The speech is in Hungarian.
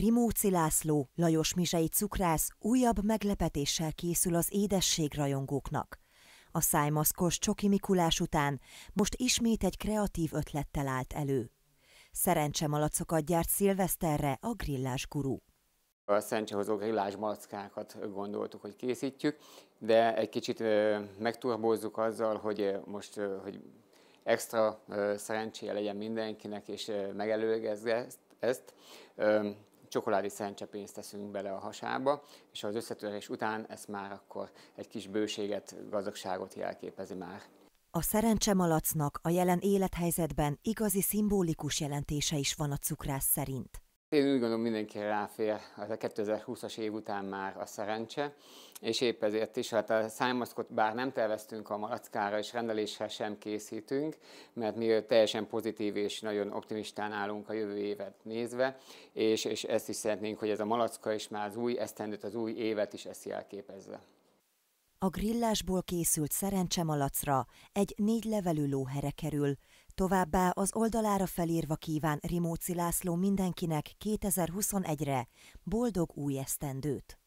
Rimóci László, Lajos Mizsei cukrász újabb meglepetéssel készül az édességrajongóknak. A szájmaszkos Csoki Mikulás után most ismét egy kreatív ötlettel állt elő. malacokat gyárt szilveszterre a grillás gurú. A szerencsehozó grillás malackákat gondoltuk, hogy készítjük, de egy kicsit megturbozzuk azzal, hogy most hogy extra szerencséje legyen mindenkinek, és megelőgezze ezt csokoládi szerencsepénzt teszünk bele a hasába, és az összetörés után ez már akkor egy kis bőséget, gazdagságot jelképezi már. A szerencse malacnak a jelen élethelyzetben igazi szimbolikus jelentése is van a cukrász szerint. Én úgy gondolom, mindenki ráfér, az a 2020-as év után már a szerencse, és épp ezért is, hát a szájmaszkot bár nem terveztünk a malackára és rendelésre sem készítünk, mert mi teljesen pozitív és nagyon optimistán állunk a jövő évet nézve, és, és ezt is szeretnénk, hogy ez a malacka is már az új esztendőt, az új évet is ezt jelképezze. A grillásból készült szerencsemalacra egy négy levelű lóhere kerül, továbbá az oldalára felírva kíván Rimóci László mindenkinek 2021-re boldog új esztendőt.